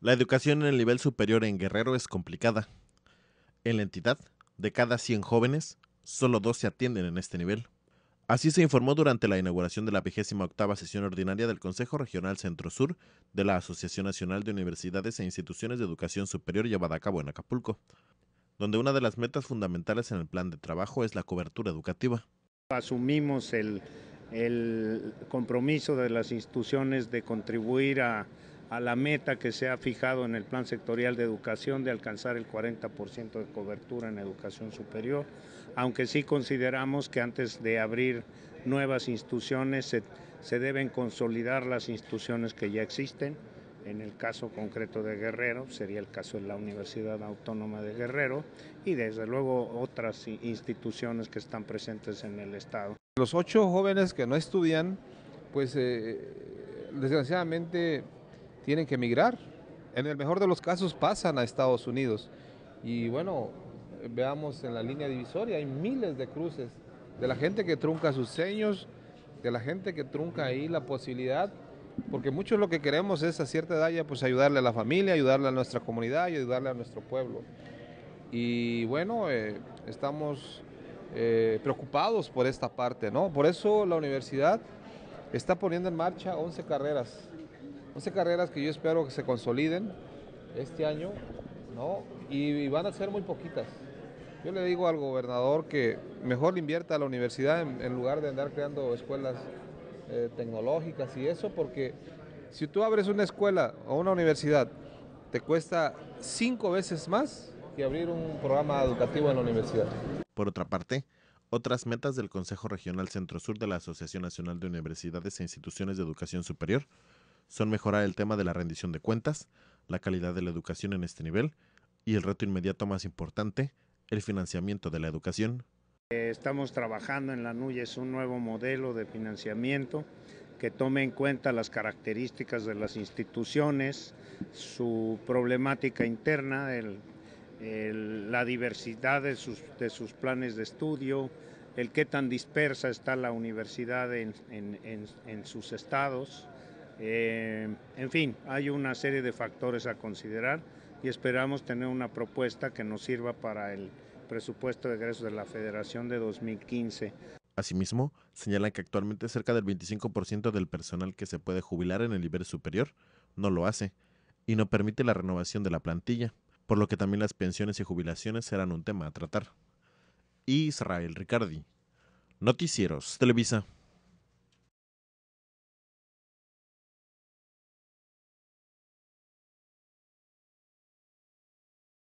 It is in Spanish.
La educación en el nivel superior en Guerrero es complicada. En la entidad, de cada 100 jóvenes, solo dos se atienden en este nivel. Así se informó durante la inauguración de la 28 sesión ordinaria del Consejo Regional Centro Sur de la Asociación Nacional de Universidades e Instituciones de Educación Superior llevada a cabo en Acapulco, donde una de las metas fundamentales en el plan de trabajo es la cobertura educativa. Asumimos el, el compromiso de las instituciones de contribuir a a la meta que se ha fijado en el Plan Sectorial de Educación de alcanzar el 40% de cobertura en educación superior, aunque sí consideramos que antes de abrir nuevas instituciones se, deben consolidar las instituciones que ya existen. En el caso concreto de Guerrero, sería el caso de la Universidad Autónoma de Guerrero y desde luego otras instituciones que están presentes en el Estado. Los ocho jóvenes que no estudian, pues eh, desgraciadamente tienen que emigrar. En el mejor de los casos pasan a Estados Unidos. Y bueno, veamos en la línea divisoria, hay miles de cruces de la gente que trunca sus seños de la gente que trunca ahí la posibilidad, porque muchos lo que queremos es a cierta edad ya pues ayudarle a la familia, ayudarle a nuestra comunidad y ayudarle a nuestro pueblo. Y bueno, eh, estamos eh, preocupados por esta parte, ¿no? Por eso la universidad está poniendo en marcha 11 carreras 11 pues carreras que yo espero que se consoliden este año, ¿no? Y, van a ser muy poquitas. Yo le digo al gobernador que mejor invierta a la universidad en, lugar de andar creando escuelas eh, tecnológicas y eso, porque si tú abres una escuela o una universidad, te cuesta cinco veces más que abrir un programa educativo en la universidad. Por otra parte, otras metas del Consejo Regional Centro Sur de la Asociación Nacional de Universidades e Instituciones de Educación Superior son mejorar el tema de la rendición de cuentas, la calidad de la educación en este nivel y el reto inmediato más importante, el financiamiento de la educación. Estamos trabajando en la e, es un nuevo modelo de financiamiento que tome en cuenta las características de las instituciones, su problemática interna, la diversidad de sus, planes de estudio, el qué tan dispersa está la universidad en sus estados, eh, en fin, hay una serie de factores a considerar y esperamos tener una propuesta que nos sirva para el presupuesto de egresos de la Federación de 2015. Asimismo, señalan que actualmente cerca del 25% del personal que se puede jubilar en el nivel superior no lo hace y no permite la renovación de la plantilla, por lo que también las pensiones y jubilaciones serán un tema a tratar. Israel Ricardi. Noticieros Televisa.